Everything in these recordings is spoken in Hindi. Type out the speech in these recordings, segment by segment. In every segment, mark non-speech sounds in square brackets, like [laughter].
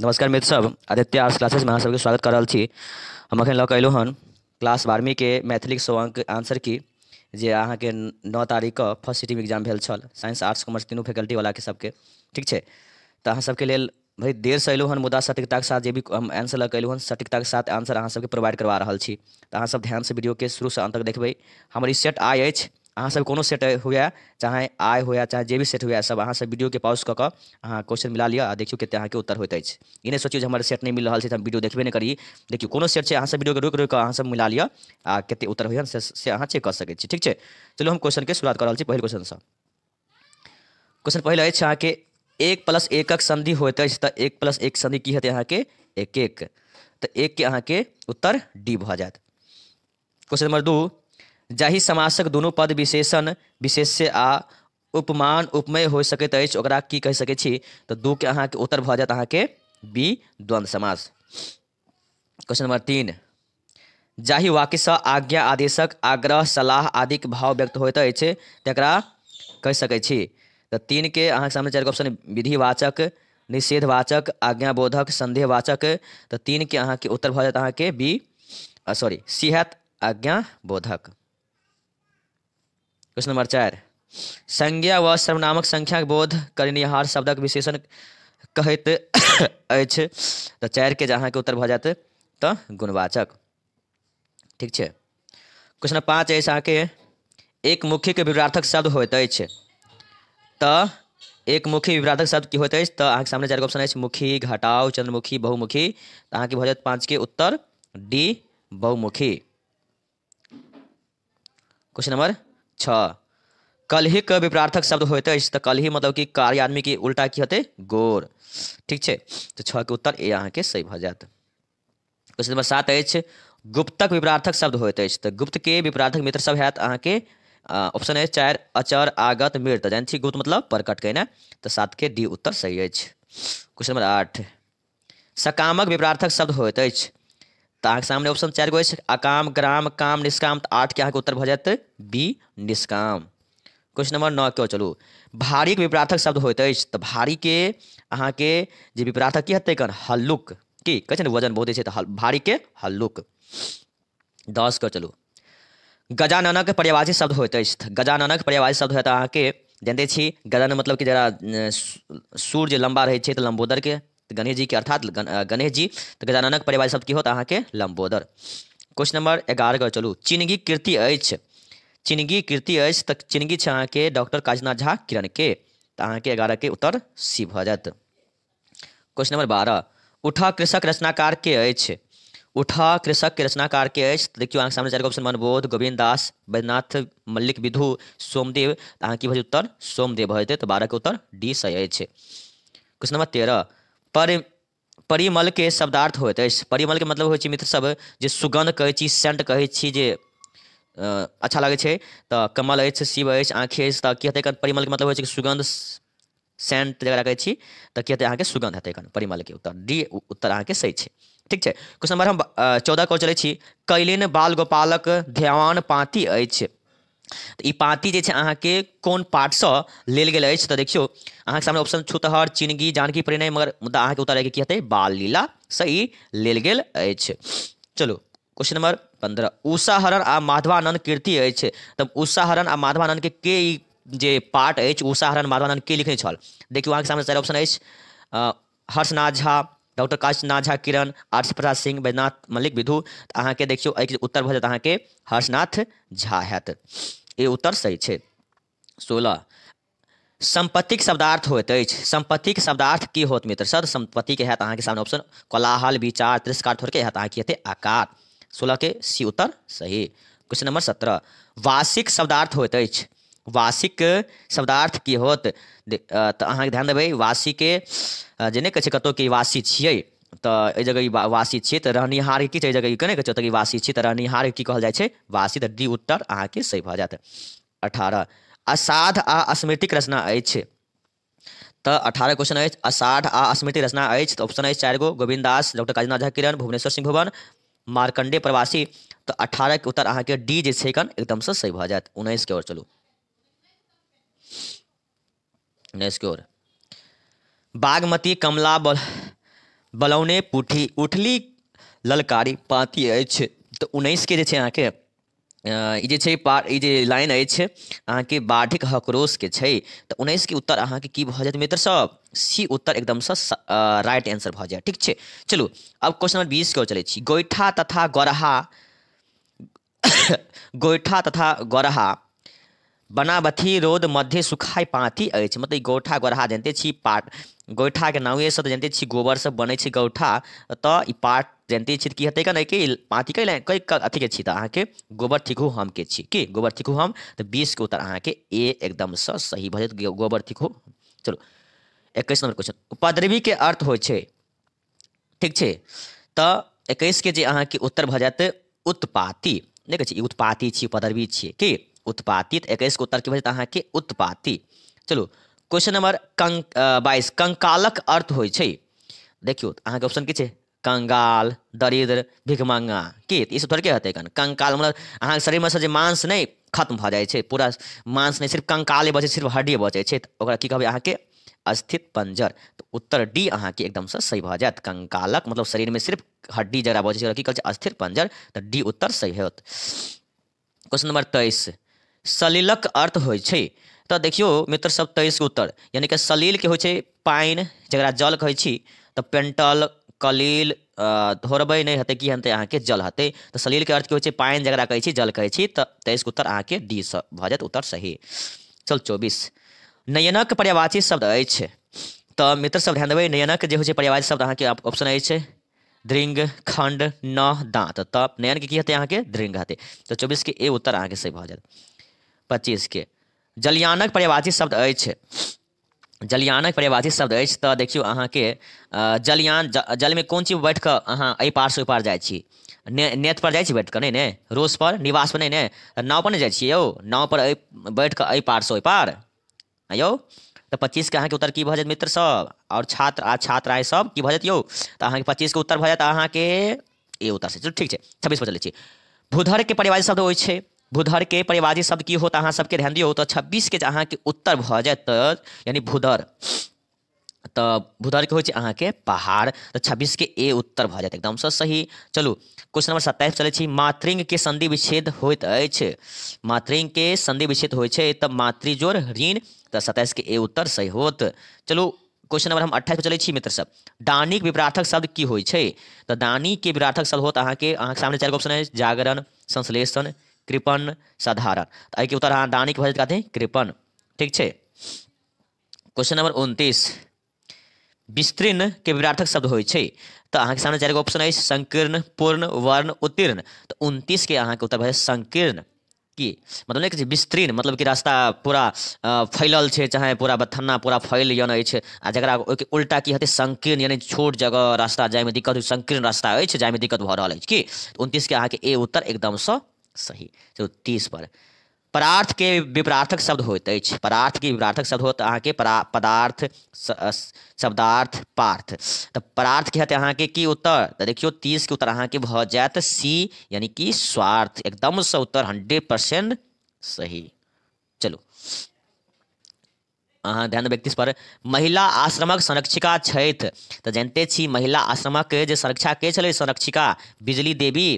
नमस्कार मित्र सब आदित्य आर्ट्स क्लासेस में अहाँ सबके स्वागत कर रहा हम अखन लग के हन क्लास बारहवीं के मैथिली सौ अंक आंसर की जे अहाँ के नौ तारीख का फर्स्ट में एग्जाम भेल छल साइंस आर्ट्स कॉमर्स तीनू फैकल्टी वाला के सबके ठीक है तो अहाँ सबके लिए भाई देर से अयलहुँ हन मुदा सटिकता के साथ जे भी हम आंसर लग के हन के साथ आंसर अहाँ सबके प्रोवाइड करवा रहा तो अहाँ सब ध्यान से वीडियो के शुरू से अंत तक देखबै हमर सेट आई है अहाँ सब कोनो सेट हो गया चाहे आय हो चाहे जे भी सेट हो सब अहाँ सब वीडियो के पॉज कर अहाँ क्वेश्चन मिला लिया आ कितने अहाँ के उत्तर होइत अछि ई सोचिए हमारे सेट नहीं मिल रहा है हम वीडियो देखे नहीं करी देखिए कोनो सेट से अहाँ सब वीडियो के रोकि कऽ अहाँ सब मिला लिया आ कते उत्तर हो से, से अहाँ चेक कर सकै ठीक है चलो हम के शुरुआत कर पहले क्वेश्चन से क्वेश्चन क्वेश्चन पहिल अहाँ के एक प्लस एकक संधि होते हैं तो एक प्लस एक संधि की अहाँ के एक एक तो के अहाँ के उत्तर डी भ जाए क्वेश्चन नंबर दू जाहि समासक दोनों पद विशेषण विशेष्य आ उपमान उपमेय हो सकैत की कह सके छी तो दू के के उत्तर जात जायत के बी द्वंद समास क्वेश्चन नंबर तीन जाहि से आज्ञा आदेशक आग्रह सलाह आदिक भाव व्यक्त होते अछि तकरा कहि सकै छी तऽ सामने चार ऑप्शन विधिवाचक निषेधवाचक आज्ञाबोधक संदेहवाचक तीन के तीनके के उत्तर जात जायत के बी सॉरी सी हैत आज्ञाबोधक क्वेश्चन नंबर चार संज्ञा व सर्वनामक संख्या बोध करनिहार शब्दक विशेषण [coughs] अच्छे तो चार के जहाँ के उत्तर भ जाते तो गुणवाचक ठीक है क्वेश्चन पाँच अहाँ के एक के विवरार्थक शब्द होते अच्छे तऽ एक मुखी विवरार्थक शब्द की अच्छे तो अहाँ के सामने चार ऑप्शन अछि मुखी घटाओ चंद्रमुखी बहुमुखी के भ जाते पाँच के उत्तर डी बहुमुखी क्वेश्चन नंबर छः ही क विप्रार्थक शब्द होते इस तो ही मतलब कि कार्य आदमी की उल्टा की होते गोर ठीक है तो छ के उत्तर ए अहाँ के सही भ क्वेश्चन नंबर सात है गुप्तक विप्रार्थक शब्द होते तो गुप्त के विप्रार्थक मित्र सब है अहाँ के ऑप्शन है चार अचर आगत मृत जान छी गुप्त मतलब प्रकट ना तो सात के डी उत्तर सही है क्वेश्चन नंबर आठ सकामक विप्रार्थक शब्द होते तो अहाँके सामने ऑप्शन चार गो अकाम ग्राम काम निष्काम तो आठ के अहाँके उत्तर भऽ बी निष्काम क्वेश्चन नंबर नौ के चलू भारी के विपराथक शब्द होते तो भारी के अहाँके जे विपरार्थक की हेतक हल्लुक की कहै वजन बहुत छै भारी के हल्लुक दस क्यों चलू गजाननक पर्यावाची शब्द होते तो गजाननक पर्यावाची शब्द होयत अहाँ के जानते गजानन मतलब कि जरा सूर्य लम्बा रहे छै तो के तो गणेश जी के अर्थात गणेश जी तो गजाननक परिवार शब्द की अहाँ के लम्बोदर क्वेश्चन नंबर एगारह चलू चिनगी कृति अच्छ चिनगी कृति अछि तऽ चिन्हगी अहाँ के डॉक्टर काजनाथ झा अहाँ के अहाँके के उत्तर सी भ जात क्वेश्चन नंबर बारह उठा कृषक रचनाकार के अछि उठा कृषक के रचनाकार के अछि देखियो अहाँ सामने चारि ऑप्शन मनबोध गोविंद दास वैद्यनाथ मल्लिक विधु सोमदेव अहाँ की भाई उत्तर सोमदेव भऽ जेतै तऽ उत्तर डी सही अछि क्वेश्चन नंबर तेरह पर परिमल के शब्दार्थ होते परिमल के मतलब होइ छै मित्र सब जे सुगंध कहै छी सेंट कहै छी जे अच्छा लागै छै तऽ कमल अछि शिव अछि आँखि अछि तऽ की हेतै परिमल के मतलब होइ छै कि सेंट जकरा कहै छी तऽ की हेतै अहाँके सुगन्ध हेतै एकर उत्तर डी उत्तर अहाँके सही छै ठीक छै क्वेश्चन नंबर हम चौदह कॉल चलै छी कैलिन बाल गोपालक ध्यान पाँती अछि तो ई पाती जे छै अहाँके कोन पार्टसँ लेल गेल अछि देखियो देखियौ सामने ऑप्शन छूतहर चिनगी जानकी परिणय मगर मुद्दा के उतारे की हेतै बाल लीला सही लेल गेल अछि क्वेश्चन नंबर उषा उषाहरण आ माधवानंद कीर्ति अछि तब उषाहरण आ माधवानंद के के जे पार्ट अछि उषाहरण माधवानंद के लिखने छल देखियौ के सामने सारे ऑप्शन अछि हर्षनाथ झा डॉक्टर काशीनाथ झा किरण आर्ष प्रसाद सिंह वैद्यनाथ मलिक विधु तो अहाँ के देखियो एक उत्तर भऽ जायत के हर्षनाथ झा हैत ई उत्तर सही है सोलह सम्पत्तिक शब्दार्थ होइत अछि सम्पत्तिक शब्दार्थ की होत मित्र सर संपत्ति के हाथ हैत के सामने ऑप्शन कोलाहल विचार तिरस्कार के हैत अहाँके हेतै आकार के सी उत्तर सही क्वेश्चन नंबर सत्रह वार्षिक शब्दार्थ होइत अछि वासिक शब्दार्थ की होत तो ध्यान देवे वासीके जे नहि कहे कतौ कि वासी छे तो जगह वासी छे तो रहनिहार की छै जगह ई कहने कहै वासी छे तो रहनिहार की कहल जाए वासी तो डी उत्तर के सही भ जायत अठारह असाध आ स्मृतिक रचना है तो अठारह क्वेश्चन अछि असाध आ स्मृति रचना है तो ऑप्शन अछि चार गो गोविंद दास डॉक्टर काजीनाथ झा किरण भुवनेश्वर सिंह भुवन मार्कंडे प्रवासी तो अठारह के उत्तर के डी जन एकदम से सही जाए उन्नीस के ओर चलू नेक्स्ट की ओर बागमती कमला बल बलौने पुठी उठली ललकारी पाती अच्छे तो उन्नैस के जे छै अहाँके ई जे छै पार ई के लाइन अछि अहाँके बाढ़िक उत्तर अहाँ के भ जाए मित्र सब सी उत्तर एकदम से राइट आंसर भ जाए ठीक है चलू अब क्वेश्चन नंबर बीस ओर चलिए छी गोइठा तथा गोरहा [coughs] गोइठा तथा गोरहा बथी रोद मध्य सुखाय पाथी है मतलब गौठा गोरहा जनिते छी पाट के नावे सँ जनते जनिते छी गोबरसँ गौठा तो पाट जनते छी की हेतै कने कि पाँति कै कै अथी छी तऽ के गोबर थिकू हमके छी कि गोबर थिकू हम बीस के उत्तर के ए एकदम से सही भजत गोबर थिकू चलो इक्कीस नंबर क्वेश्चन उपद्रवी के अर्थ हो छै ठीक छै इक्कीस के जे के उत्तर भजत उत्पाती नहि कहै उत्पाती छी उपद्रवी छियै कि उत्पादित इक्कीस को उत्तर की बचत अहाँ के उत्पाति चलो क्वेश्चन नंबर कंक बाईस कंकालक अर्थ हो देखियो अहाँ के ऑप्शन की कंगाल दरिद्र भिखमंगा की इस थोड़े के हेतै कंकाल मतलब अहाँके शरीर में से मांस नहीं खत्म भ जाए पूरा मांस नहीं सिर्फ कंकाले बचे सिर्फ हड्डी बचे तो कि ओकरा की अस्थित पंजर तो उत्तर डी अहाँ के एकदम से सही भ जाए कंकालक मतलब शरीर में सिर्फ हड्डी जरा बचे कहते अस्थिर पंजर तो डी उत्तर सही होत क्वेश्चन नंबर तेईस सलिलक अर्थ हो तो देखियो मित्र सब के उत्तर यानी कि सलील के हो पानि जरा जल कहे तो पेंटल कलील धोरब नहीं हेत कि अहाँ के जल तो सलील के अर्थ की हो पानि जरा कहे जल कहे तो तेईस तेइसके उत्तर के डी सँ भऽ उत्तर सही चल चौबीस नयनक पर्यावाची शब्द है तो मित्र सब ध्यान देवे नयनक जो होइ पर्यावाची शब्द के ऑप्शन अछि दृंग खंड न दाँत तब नयन के की के दृंग हेत तो चौबीस के ए उत्तर के सही भऽ पच्चीस के जलियानक परिभाषित शब्द है जलियानक परिभाषित शब्द तो देखियो अह के जलियान जल में कौन चीज बैठ कर अहाँ एहि पारसँ पार जाए ने नेत पर जाए बैठ कऽ नहि ने निवास पर नहीं ने नाव पर नहीं जाए यौ नाव पर बैठ कर एहि पार से पार यौ के अहाँ के उत्तर की भजत मित्र सब और छात्र आ छात्राए सब की यौ तो अहाँ के पच्चीस के उत्तर भजत अहाँ के ए उत्तर से चलो ठीक है छब्बीस पर चलिए भूधर के परिभाषित शब्द होइ छै भूधर के परिवादी शब्द की हो तो अहाँ सबके ध्यान दियो तो छब्बीस के अहाँ के उत्तर भऽ तो यानी भूधर तो भूधर के हो अहाँ के पहाड़ तो छब्बीस के ए उत्तर भऽ जाए एकदम से सही चलू क्वेश्चन नंबर सत्ताईस चले छी मातृंग के संधि विच्छेद होत मातृंग के संधि विच्छेद हो छै मातृजोर ऋण तो सत्ताईस के ए उत्तर सही होत चलू क्वेश्चन नंबर हम अट्ठाइस चले छी मित्र सब दानिक विपरार्थक शब्द की हो छै दानी के विपरार्थक शब्द होत अहाँ के अहाँके सामने चार ऑप्शन है जागरण संश्लेषण कृपण साधारण तो उत्तर अहाँ दानीके भाषा कहते हैं कृपण ठीक है क्वेश्चन नंबर उनतीस विस्तीर्ण के विरार्थक शब्द हो छै तो अहाँ सामने चार ऑप्शन है संकीर्ण पूर्ण वर्ण उत्तीर्ण तो उनतीस के अहाँ के उत्तर भाई संकीर्ण की मतलब नहीं विस्तीर्ण मतलब कि रास्ता पूरा फैलल है चाहे पूरा बथन्ना पूरा फैल यन अछि आ जरा उल्टा की हेतै संकीर्ण यानी छोट जगह रास्ता जाए में दिक्कत संकीर्ण रास्ता अछि जाय में दिक्कत भऽ रहल अछि की तो उनतीस के अहाँ के ए उत्तर एकदम सँ सही चलू तीस पर परार्थ के विपरार्थक शब्द होइत अछि परार्थ के विपरार्थक शब्द होत अहाँके पदार्थ शब्दार्थ पार्थ तो परार्थ के हेतै अहाँके की उत्तर तो देखियो तीस के उत्तर अहाँके भऽ जात सी यानी कि स्वार्थ एकदम से उत्तर हंड्रेड परसेंट सही चलो अहाँ ध्यान व्यक्ति पर महिला आश्रमक संरक्षिका छथि तो जनते छी महिला आश्रमक जे संरक्षा के छलै संरक्षिका बिजली देवी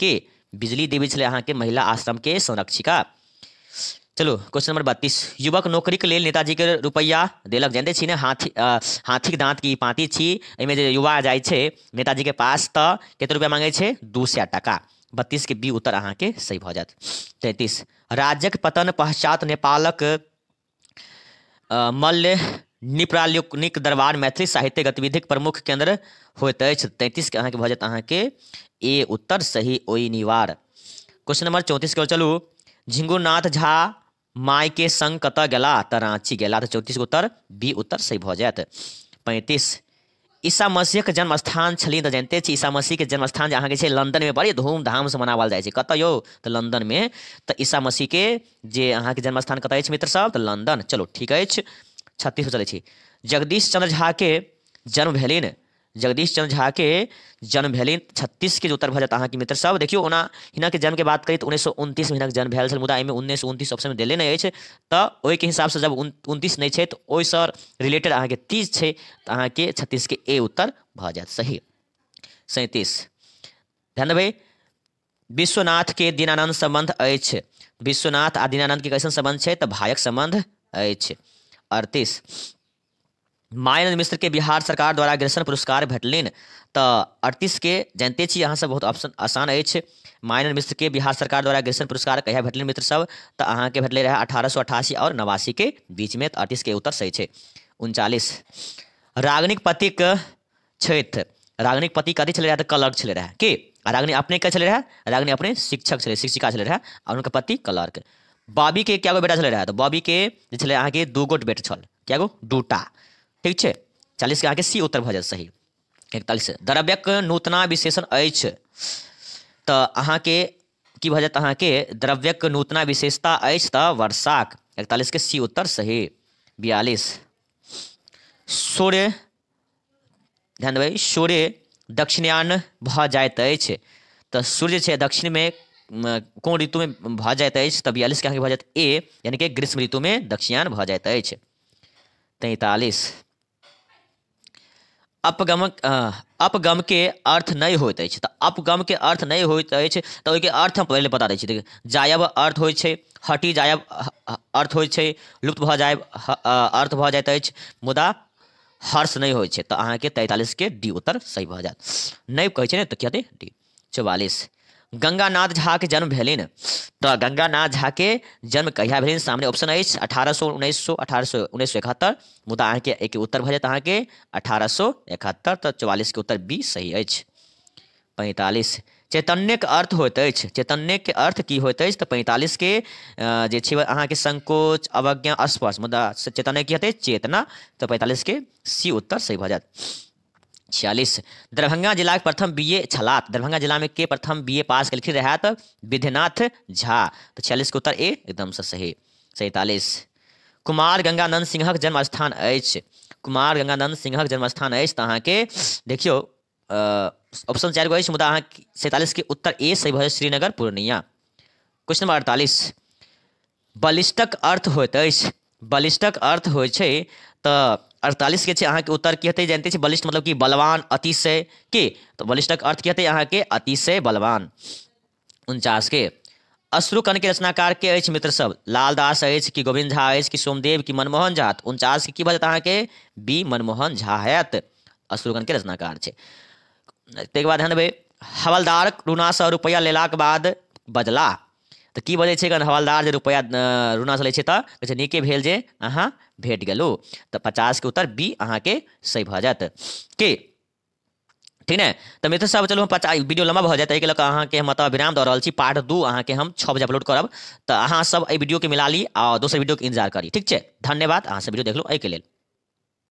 के बिजली देवी छे अहाँ के महिला आश्रम के संरक्षिका चलो क्वेश्चन नंबर बत्तीस युवक नौकरी के लिए नेताजी के रुपया देलक जानते छी ने हाथी आ, दाँत की पाँति छी एहिमे जे युवा जाए छै नेताजी के पास तऽ कते रुपया मांगे छे दू सौ टका बत्तीस के बी उत्तर अहाँ के सही भ जायत तैतीस राज्यक पतन पश्चात नेपालक मल्ल निप्रालुकनिक दरबार मैथिली साहित्य गतिविधिक प्रमुख केंद्र होइत अछि तैंतीस के अहाँके भऽ जायत अहाँके ए उत्तर सही ओ निवार क्वेश्चन नंबर चौंतीस के चलू झिंगुनाथ झा माई के संग कत गेला तऽ रांची गेला तऽ चौंतीस उत्तर बी उत्तर सही भऽ जायत पैंतीस ईसा मसीहक जन्म स्थान छलिए तऽ जानिते छी ईसा मसीह जन्म स्थान जे अहाँके छै में बड़ी धूमधाम से जाइ छै कतऽ यौ तऽ लन्दनमे तऽ ईसा के जे अहाँके जन्म स्थान कतऽ अछि मित्र सब तऽ लन्दन चलू ठीक अछि छत्तीस चले जगदीश चंद्र झा के जन्म भेलिन जगदीश चंद्र झा के जन्म भेलिन छत्तीस के जो उत्तर भाजपा अहाँ के मित्र सब देखियो ओना के जन्म के बात करी तो उन्नीस सौ उनतीस मे के जन्म भेल छल मुदा एहिमे उन्नीस सौ उनतीस ऑप्शन देले है अछि के हिसाब से जब उनतीस नहीं है तो सर रिलेटेड के तीस तो अहाँ के छत्तीस के ए उत्तर भऽ जाए सही सैंतीस ध्यान देबै विश्वनाथ के दीनानंद सम्बन्ध अछि विश्वनाथ आ दीनानंद के कैसन संबंध है तो भायक संबंध अछि अड़तीस मायन मिश्र के बिहार सरकार द्वारा अग्रसर पुरस्कार भेटल त अड़तीस के जानते अहाँ अहाँसभ बहुत ऑप्शन आसान है मायानंद मिश्र के बिहार सरकार द्वारा अग्रसर पुरस्कार कहिया भेटल मित्र सब अहाँ के भेटल रहे अठारह सौ अठासी और नवासी के बीच में अड़तीस के उत्तर सही है उनचालीस राग्निक पतिक छथि रागनिक पति कथी छलै रहए कलर्क छलै रहए की आ अपने क्या छलै रहए रागनी अपने शिक्षक छलै शिक्षिका छलै रहे और उनका पति कलर्क बॉबी के क्या गो बेटा छल रहा तो बॉबी के अहाँ के दू गोट बेट छल क्या गो दूटा ठीक है चालीस के अहाँ के सी उत्तर भ जाए सही इकतालीस द्रव्यक नूतना विशेषण अछि तऽ अहाँ के की भ जाए अहाँ के द्रव्यक नूतना विशेषता अछि वर्षाक इकतालीस के सी उत्तर सही बयालीस सूर्य ध्यान देवे सूर्य दक्षिणायन भ जाइत सूर्य दक्षिण में कौन ऋतु में भा जाइत बयालीस तऽ बियालिसके अहाँके भऽ जायत ए यानी कि ग्रीष्म ऋतु दक्षिणायन दक्षिण जाइत अछि तैंतालिस अपगमक अपगम के अर्थ नहीं होते अछि अपगम के अर्थ नहीं होते अछि तऽ ओहिके अर्थ हम पहले बता दै जायब अर्थ हो हटी जायब अर्थ हो लुप्त भ जाय अर्थ भ जाता है मुदा हर्ष हो तो अहाँ के अहाँके के डी उत्तर सही भ जाए नहीं कहै छै तो क्या डी चौवालीस गंगानाथ झा के जन्म भेलिन तो गंगानाथ झा के जन्म कहिया भेलिन सामने ऑप्शन है अठारह सौ उन्नीस सौ अठारह सौ उन्नैस सौ इकहत्तर मुदा अहाँके एक उत्तर भऽ जायत अहाँके अठारह सौ इकहत्तर के उत्तर बी सही अछि पैंतालीस के अर्थ होइत चैतन्य के अर्थ की होइत तो पैंतालीस के जे छै के संकोच अवज्ञा स्पर्श मुदा चैतन्य की हेतै चेतना पैंतालीस के सी उत्तर सही भऽ जायत छियालीस दरभंगा जिला के प्रथम बीए छलात दरभंगा जिला में के प्रथम बीए पास लिखी रहा तो विधिनाथ झा तो छियालीस के उत्तर ए एकदम से सही सैतालीस कुमार गंगानंद सिंहक जन्म स्थान अछि कुमार गंगानंद सिंहक जन्म स्थान अछि तऽ के देखियौ ऑप्शन चार गो मुदा अहाँ सैंतालीस के उत्तर ए सही भाई श्रीनगर पूर्णिया क्वेश्चन नंबर अड़तालीस बलिष्ठक अर्थ होइत अछि बलिष्ठक अर्थ हो अड़तालीस के छे के उत्तर की हेतै जानते हैं बलिष्ठ मतलब कि बलवान अतिशय के तो बलिष्ठक अर्थ की हेतै अहाँ के अतिशय बलवान उनचास के अश्रुकण के रचनाकार के अच्छे मित्र सब लालदास अच्छे कि गोविंद झा अच्छे कि सोमदेव कि मनमोहन झा तो उनचास के की बजत अहाँ के बी मनमोहन झा हयत अश्रुकण के रचनाकार छै तकर बाद सौ रुपया ऋणासँ लेलाक बाद बजला तो की बजे छै हवालदार रुपया रुना चलै तो निके भेल जे अहाँ भेट तो पचास के उत्तर बी के सही भाज के ठीक है तो मित्र सब चलू पचा पचास वीडियो लम्बा भऽ जाए एहिके अहाँ के हम मतलब विराम दौर छी पार्ट दू के हम छः बजे अपलोड करब तो तऽ अहाँसभ वीडियो के मिला ली और दोसर वीडियो के इंतजार करी ठीक है धन्यवाद अहाँसभ वीडियो देखलहुँ एहिके लिए